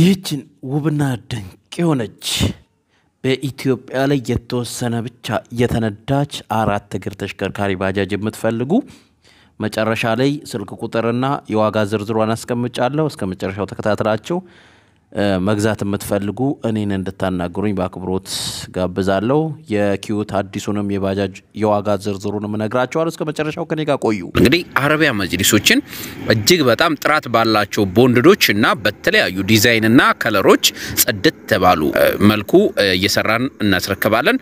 ይህችን ውብና ድንቅ የሆነች በኢትዮጵያ ላይ የተወሰነ ብቻ የተነዳች አራት እግር ተሽከርካሪ ባጃጅ የምትፈልጉ መጨረሻ ላይ ስልክ ቁጥርና የዋጋ ዝርዝሯን አስቀምጫለሁ። እስከ መጨረሻው ተከታትላችሁ መግዛት የምትፈልጉ እኔን እንድታናግሩኝ በአክብሮት ጋብዛለሁ። የኪዩት አዲሱንም የባጃጅ የዋጋ ዝርዝሩንም እነግራቸዋለሁ። እስከ መጨረሻው ከኔ ጋር ቆዩ። እንግዲህ አረቢያ መጅሊሶችን እጅግ በጣም ጥራት ባላቸው ቦንድዶች እና በተለያዩ ዲዛይንና ከለሮች ጽድት ተባሉ መልኩ እየሰራን እናስረክባለን።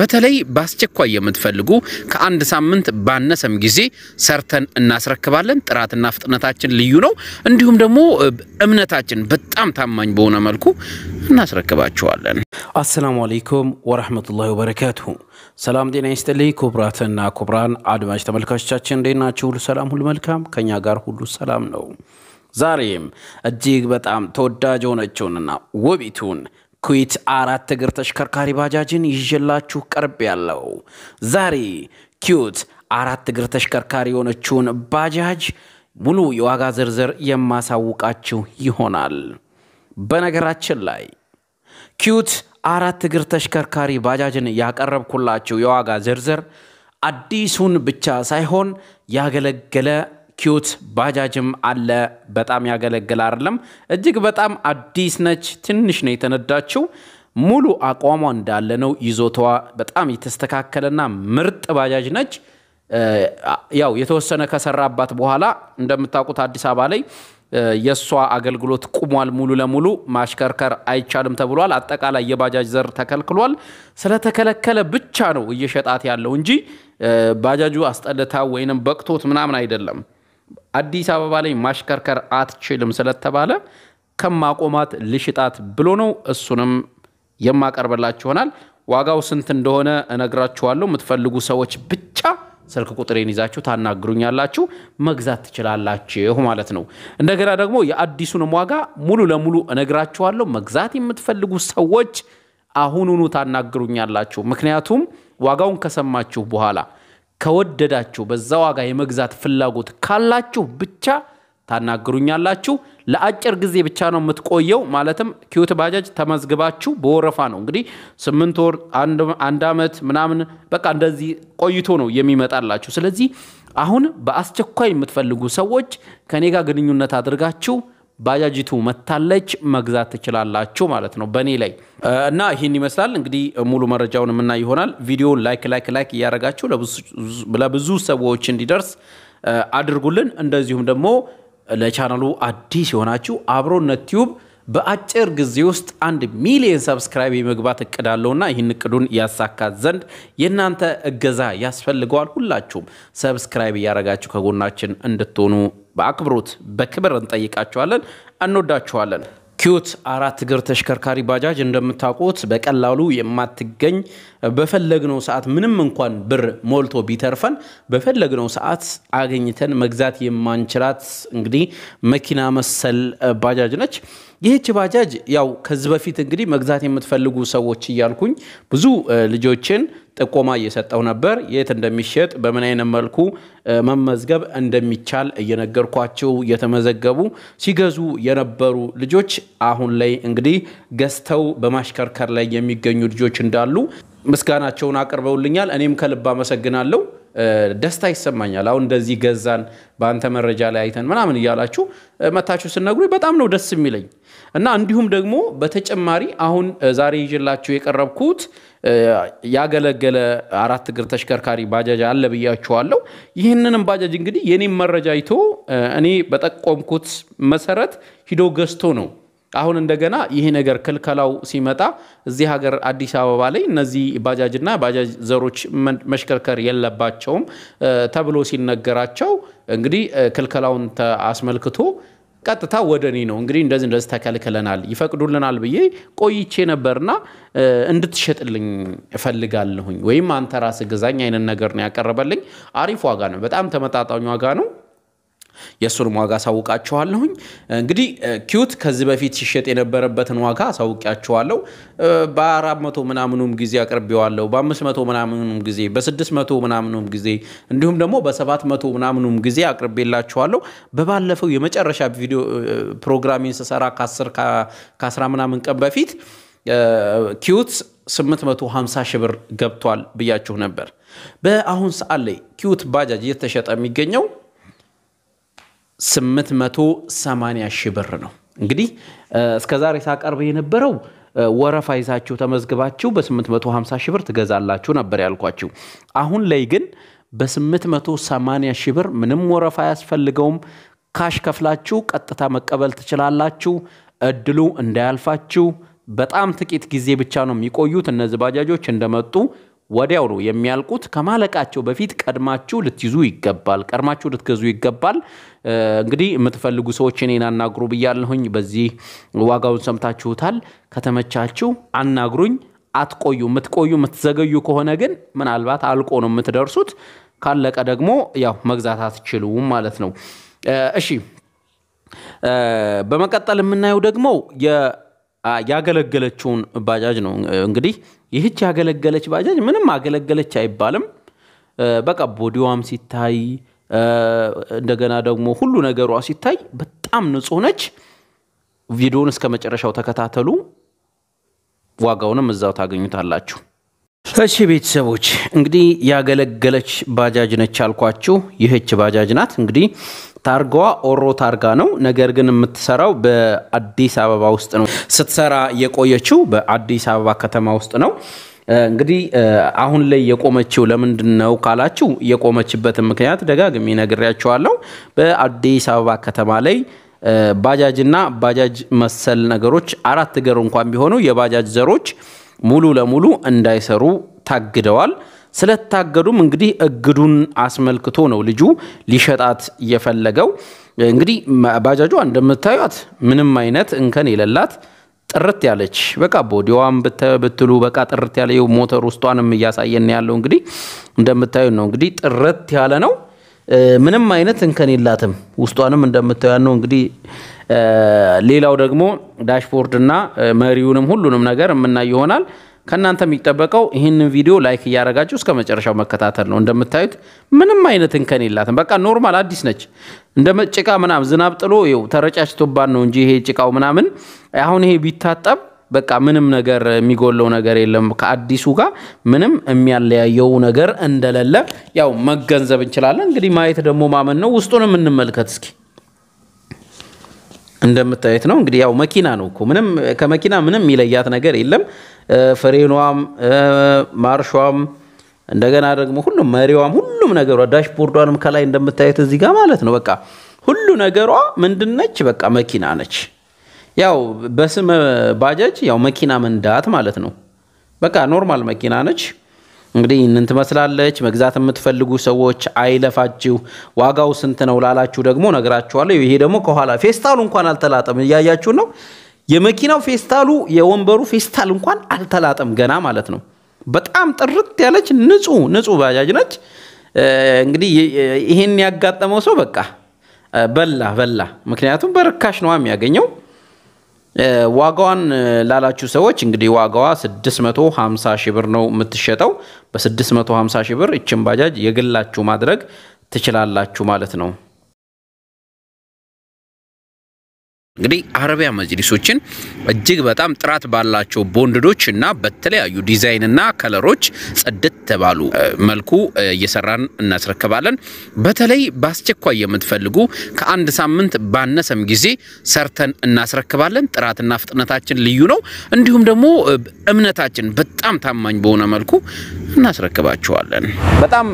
በተለይ በአስቸኳይ የምትፈልጉ ከአንድ ሳምንት ባነሰም ጊዜ ሰርተን እናስረክባለን። ጥራትና ፍጥነታችን ልዩ ነው። እንዲሁም ደግሞ እምነታችን በጣም ታማኝ በሆነ መልኩ እናስረክባቸዋለን። አሰላሙ አለይኩም ወረህመቱላሂ ወበረካቱ። ሰላም ጤና ይስጥልኝ ክቡራትና ክቡራን አድማጭ ተመልካቾቻችን እንዴት ናችሁ? ሁሉ ሰላም፣ ሁሉ መልካም፣ ከኛ ጋር ሁሉ ሰላም ነው። ዛሬም እጅግ በጣም ተወዳጅ የሆነችውንና ውቢቱን ኩዊት አራት እግር ተሽከርካሪ ባጃጅን ይዤላችሁ ቀርብ ያለው ዛሬ ኪዩት አራት እግር ተሽከርካሪ የሆነችውን ባጃጅ ሙሉ የዋጋ ዝርዝር የማሳውቃችሁ ይሆናል። በነገራችን ላይ ኪዩት አራት እግር ተሽከርካሪ ባጃጅን ያቀረብኩላችሁ የዋጋ ዝርዝር አዲሱን ብቻ ሳይሆን ያገለገለ ኪዩት ባጃጅም አለ። በጣም ያገለግል አይደለም፣ እጅግ በጣም አዲስ ነች። ትንሽ ነው የተነዳችው። ሙሉ አቋሟ እንዳለ ነው። ይዞታዋ በጣም የተስተካከለና ምርጥ ባጃጅ ነች። ያው የተወሰነ ከሰራባት በኋላ እንደምታውቁት አዲስ አበባ ላይ የእሷ አገልግሎት ቁሟል። ሙሉ ለሙሉ ማሽከርከር አይቻልም ተብሏል። አጠቃላይ የባጃጅ ዘር ተከልክሏል። ስለተከለከለ ብቻ ነው እየሸጣት ያለው እንጂ ባጃጁ አስጠልታ ወይንም በቅቶት ምናምን አይደለም። አዲስ አበባ ላይ ማሽከርከር አትችልም ስለተባለ ከማቆማት ልሽጣት ብሎ ነው። እሱንም የማቀርብላችሁ ይሆናል። ዋጋው ስንት እንደሆነ እነግራችኋለሁ። የምትፈልጉ ሰዎች ስልክ ቁጥሬን ይዛችሁ ታናግሩኛላችሁ፣ መግዛት ትችላላችሁ ማለት ነው። እንደገና ደግሞ የአዲሱንም ዋጋ ሙሉ ለሙሉ እነግራችኋለሁ። መግዛት የምትፈልጉ ሰዎች አሁኑኑ ታናግሩኛላችሁ። ምክንያቱም ዋጋውን ከሰማችሁ በኋላ ከወደዳችሁ፣ በዛ ዋጋ የመግዛት ፍላጎት ካላችሁ ብቻ ታናግሩኛላችሁ። ለአጭር ጊዜ ብቻ ነው የምትቆየው። ማለትም ኪዩት ባጃጅ ተመዝግባችሁ በወረፋ ነው እንግዲህ ስምንት ወር አንድ ዓመት ምናምን በቃ እንደዚህ ቆይቶ ነው የሚመጣላችሁ። ስለዚህ አሁን በአስቸኳይ የምትፈልጉ ሰዎች ከኔ ጋር ግንኙነት አድርጋችሁ ባጃጅቱ መታለች መግዛት ትችላላችሁ ማለት ነው በእኔ ላይ እና ይህን ይመስላል እንግዲህ ሙሉ መረጃውን የምና ይሆናል ቪዲዮ ላይክ ላይክ ላይክ እያደረጋችሁ ለብዙ ሰዎች እንዲደርስ አድርጉልን እንደዚሁም ደግሞ ለቻናሉ አዲስ የሆናችሁ አብሮነት ቲዩብ በአጭር ጊዜ ውስጥ አንድ ሚሊዮን ሰብስክራይብ የመግባት እቅድ አለውና ይህን እቅዱን ያሳካ ዘንድ የእናንተ እገዛ ያስፈልገዋል። ሁላችሁም ሰብስክራይብ እያደረጋችሁ ከጎናችን እንድትሆኑ በአክብሮት በክብር እንጠይቃችኋለን። እንወዳችኋለን። ኪዩት አራት እግር ተሽከርካሪ ባጃጅ እንደምታውቁት በቀላሉ የማትገኝ በፈለግነው ሰዓት ምንም እንኳን ብር ሞልቶ ቢተርፈን በፈለግነው ሰዓት አገኝተን መግዛት የማንችላት እንግዲህ መኪና መሰል ባጃጅ ነች። ይህች ባጃጅ ያው ከዚህ በፊት እንግዲህ መግዛት የምትፈልጉ ሰዎች እያልኩኝ ብዙ ልጆችን ጥቆማ እየሰጠው ነበር። የት እንደሚሸጥ በምን አይነት መልኩ መመዝገብ እንደሚቻል እየነገርኳቸው እየተመዘገቡ ሲገዙ የነበሩ ልጆች አሁን ላይ እንግዲህ ገዝተው በማሽከርከር ላይ የሚገኙ ልጆች እንዳሉ ምስጋናቸውን አቅርበውልኛል። እኔም ከልብ አመሰግናለሁ። ደስታ ይሰማኛል። አሁን እንደዚህ ገዛን በአንተ መረጃ ላይ አይተን ምናምን እያላችሁ መታችሁ ስነግሩኝ በጣም ነው ደስ የሚለኝ እና እንዲሁም ደግሞ በተጨማሪ አሁን ዛሬ ይዤላችሁ የቀረብኩት ያገለገለ አራት እግር ተሽከርካሪ ባጃጅ አለ ብያችኋለሁ። ይህንንም ባጃጅ እንግዲህ የኔም መረጃ አይቶ እኔ በጠቆምኩት መሰረት ሂዶ ገዝቶ ነው አሁን እንደገና ይሄ ነገር ክልከላው ሲመጣ እዚህ ሀገር አዲስ አበባ ላይ እነዚህ ባጃጅና ባጃጅ ዘሮች መሽከርከር የለባቸውም ተብሎ ሲነገራቸው እንግዲህ ክልከላውን አስመልክቶ ቀጥታ ወደ እኔ ነው እንግዲህ እንደዚህ እንደዚህ ተከልክለናል ይፈቅዱልናል ብዬ ቆይቼ ነበርና እንድትሸጥልኝ እፈልጋለሁኝ ወይም አንተ ራስ ግዛኝ አይነት ነገር ነው ያቀረበልኝ። አሪፍ ዋጋ ነው፣ በጣም ተመጣጣኝ ዋጋ ነው። የእሱን ዋጋ አሳውቃችኋለሁኝ። እንግዲህ ኪዩት ከዚህ በፊት ሲሸጥ የነበረበትን ዋጋ አሳውቂያችኋለሁ። በአራት መቶ ምናምኑም ጊዜ አቅርቤዋለሁ። በአምስት መቶ ምናምኑም ጊዜ፣ በስድስት መቶ ምናምኑም ጊዜ እንዲሁም ደግሞ በሰባት መቶ ምናምኑም ጊዜ አቅርቤላችኋለሁ። በባለፈው የመጨረሻ ቪዲዮ ፕሮግራሚን ስሰራ ከአስር ከአስራ ምናምን ቀን በፊት ኪዩት 850 ሺህ ብር ገብቷል ብያችሁ ነበር። በአሁን ሰዓት ላይ ኪዩት ባጃጅ እየተሸጠ የሚገኘው 880 ሺህ ብር ነው። እንግዲህ እስከዛሬ ሳቀርብ የነበረው ወረፋ ይዛችሁ ተመዝግባችሁ በ850 ሺህ ብር ትገዛላችሁ ነበር ያልኳችሁ። አሁን ላይ ግን በ880 ሺህ ብር ምንም ወረፋ አያስፈልገውም። ካሽ ከፍላችሁ ቀጥታ መቀበል ትችላላችሁ። እድሉ እንዳያልፋችሁ። በጣም ጥቂት ጊዜ ብቻ ነው የሚቆዩት እነዚህ ባጃጆች እንደመጡ ወዲያው ነው የሚያልቁት። ከማለቃቸው በፊት ቀድማችሁ ልትይዙ ይገባል፣ ቀድማችሁ ልትገዙ ይገባል። እንግዲህ የምትፈልጉ ሰዎች እኔን አናግሩ ብያለሁኝ። በዚህ ዋጋውን ሰምታችሁታል። ከተመቻችሁ አናግሩኝ። አትቆዩ። የምትቆዩ የምትዘገዩ ከሆነ ግን ምናልባት አልቆ ነው የምትደርሱት። ካለቀ ደግሞ ያው መግዛት አትችሉም ማለት ነው። እሺ፣ በመቀጠል የምናየው ደግሞ ያገለገለችውን ባጃጅ ነው። እንግዲህ ይህች ያገለገለች ባጃጅ ምንም አገለገለች አይባልም። በቃ ቦዲዋም ሲታይ እንደገና ደግሞ ሁሉ ነገሯ ሲታይ በጣም ንጹህ ነች። ቪዲዮን እስከ መጨረሻው ተከታተሉ። ዋጋውንም እዛው ታገኙታላችሁ። እሺ ቤተሰቦች እንግዲህ ያገለገለች ባጃጅ ነች አልኳችሁ። ይህች ባጃጅ ናት። እንግዲህ ታርጋዋ ኦሮ ታርጋ ነው። ነገር ግን የምትሰራው በአዲስ አበባ ውስጥ ነው። ስትሰራ የቆየችው በአዲስ አበባ ከተማ ውስጥ ነው። እንግዲህ አሁን ላይ የቆመችው ለምንድን ነው ካላችሁ፣ የቆመችበትን ምክንያት ደጋግሜ ነግሬያችኋለሁ። በአዲስ አበባ ከተማ ላይ ባጃጅና ባጃጅ መሰል ነገሮች አራት እግር እንኳን ቢሆኑ የባጃጅ ዘሮች ሙሉ ለሙሉ እንዳይሰሩ ታግደዋል። ስለታገዱም እንግዲህ እግዱን አስመልክቶ ነው ልጁ ሊሸጣት የፈለገው። እንግዲህ ባጃጇ እንደምታዩት ምንም አይነት እንከን የሌላት ጥርት ያለች በቃ ቦዲዋን ብትሉ በቃ ጥርት ያለ ሞተር ውስጧንም እያሳየን ያለው እንግዲህ እንደምታዩ ነው። እንግዲህ ጥርት ያለ ነው። ምንም አይነት እንከን የላትም። ውስጧንም እንደምታዩት ነው እንግዲህ። ሌላው ደግሞ ዳሽቦርድና መሪውንም ሁሉንም ነገር የምናይ ይሆናል። ከእናንተ የሚጠበቀው ይህንን ቪዲዮ ላይክ እያደረጋችሁ እስከ መጨረሻው መከታተል ነው። እንደምታዩት ምንም አይነት እንከን የላትም። በቃ ኖርማል አዲስ ነች። እንደ ጭቃ ምናምን ዝናብ ጥሎ ተረጫጭቶባት ነው እንጂ ይሄ ጭቃው ምናምን አሁን ይሄ ቢታጠብ በቃ ምንም ነገር የሚጎለው ነገር የለም። ከአዲሱ ጋር ምንም የሚያለያየው ነገር እንደሌለ ያው መገንዘብ እንችላለን። እንግዲህ ማየት ደግሞ ማመን ነው። ውስጡንም እንመልከት እስኪ። እንደምታየት ነው እንግዲህ ያው መኪና ነው እኮ ምንም ከመኪና ምንም የሚለያት ነገር የለም። ፍሬኗም፣ ማርሿም እንደገና ደግሞ ሁሉም መሪዋም፣ ሁሉም ነገሯ ዳሽቦርዷንም ከላይ እንደምታዩት እዚህ ጋር ማለት ነው በቃ ሁሉ ነገሯ ምንድነች? በቃ መኪና ነች። ያው በስም ባጃጅ ያው መኪና መንዳት ማለት ነው። በቃ ኖርማል መኪና ነች። እንግዲህ ይህንን ትመስላለች። መግዛት የምትፈልጉ ሰዎች አይለፋችሁ። ዋጋው ስንት ነው ላላችሁ ደግሞ ነግራችኋለሁ። ይሄ ደግሞ ከኋላ ፌስታሉ እንኳን አልተላጠም። እያያችሁ ነው። የመኪናው ፌስታሉ፣ የወንበሩ ፌስታል እንኳን አልተላጠም ገና ማለት ነው። በጣም ጥርት ያለች ንጹህ ንጹህ ባጃጅ ነች። እንግዲህ ይህን ያጋጠመው ሰው በቃ በላ በላ፣ ምክንያቱም በርካሽ ነዋ የሚያገኘው። ዋጋዋን ላላችሁ ሰዎች እንግዲህ ዋጋዋ 650 ሺህ ብር ነው የምትሸጠው። በ650 ሺህ ብር እችን ባጃጅ የግላችሁ ማድረግ ትችላላችሁ ማለት ነው። እንግዲህ አረቢያ መጅሊሶችን እጅግ በጣም ጥራት ባላቸው ቦንድዶች እና በተለያዩ ዲዛይንና ከለሮች ጽድት ተባሉ መልኩ እየሰራን እናስረክባለን። በተለይ በአስቸኳይ የምትፈልጉ ከአንድ ሳምንት ባነሰም ጊዜ ሰርተን እናስረክባለን። ጥራትና ፍጥነታችን ልዩ ነው። እንዲሁም ደግሞ እምነታችን በጣም ታማኝ በሆነ መልኩ እናስረክባቸዋለን። በጣም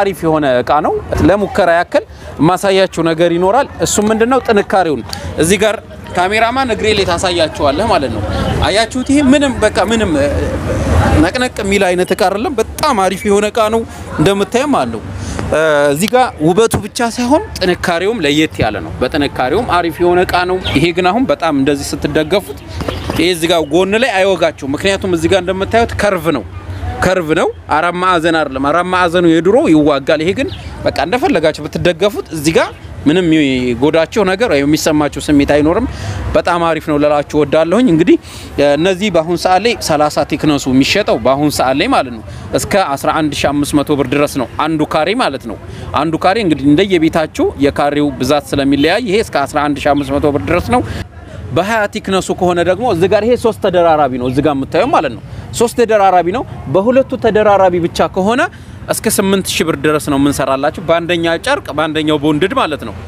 አሪፍ የሆነ እቃ ነው። ለሙከራ ያክል ማሳያቸው ነገር ይኖራል። እሱ ምንድነው ጥንካሬውን እዚህ ጋር ካሜራማን እግሬ ላይ ታሳያቸዋለህ ማለት ነው። አያችሁት? ይሄ ምንም በቃ ምንም ነቅነቅ የሚል አይነት እቃ አይደለም። በጣም አሪፍ የሆነ እቃ ነው። እንደምታየም አለው እዚህ ጋር ውበቱ ብቻ ሳይሆን ጥንካሬውም ለየት ያለ ነው። በጥንካሬውም አሪፍ የሆነ እቃ ነው። ይሄ ግን አሁን በጣም እንደዚህ ስትደገፉት ይሄ እዚህ ጋር ጎን ላይ አይወጋቸው ምክንያቱም እዚህ ጋር እንደምታዩት ከርቭ ነው ከርቭ ነው። አራት ማዕዘን አይደለም። አራት ማዕዘኑ የድሮ ይዋጋል። ይሄ ግን በቃ እንደፈለጋችሁ ብትደገፉት እዚህ ጋር ምንም ጎዳቸው ነገር የሚሰማቸው ስሜት አይኖርም። በጣም አሪፍ ነው ልላችሁ ወዳለሁኝ። እንግዲህ እነዚህ በአሁን ሰዓት ላይ 30 ቴክነሱ የሚሸጠው በአሁን ሰዓት ላይ ማለት ነው እስከ 11500 ብር ድረስ ነው አንዱ ካሬ ማለት ነው። አንዱ ካሬ እንግዲህ እንደየቤታችሁ የካሬው ብዛት ስለሚለያይ ይሄ እስከ 11500 ብር ድረስ ነው። በሀያ ቲክነሱ ከሆነ ደግሞ እዚህ ጋር ይሄ ሶስት ተደራራቢ ነው እዚህ ጋር የምታየው ማለት ነው። ሶስት ተደራራቢ ነው። በሁለቱ ተደራራቢ ብቻ ከሆነ እስከ 8000 ብር ድረስ ነው የምንሰራላችሁ በአንደኛ ጨርቅ በአንደኛው ቦንድድ ማለት ነው።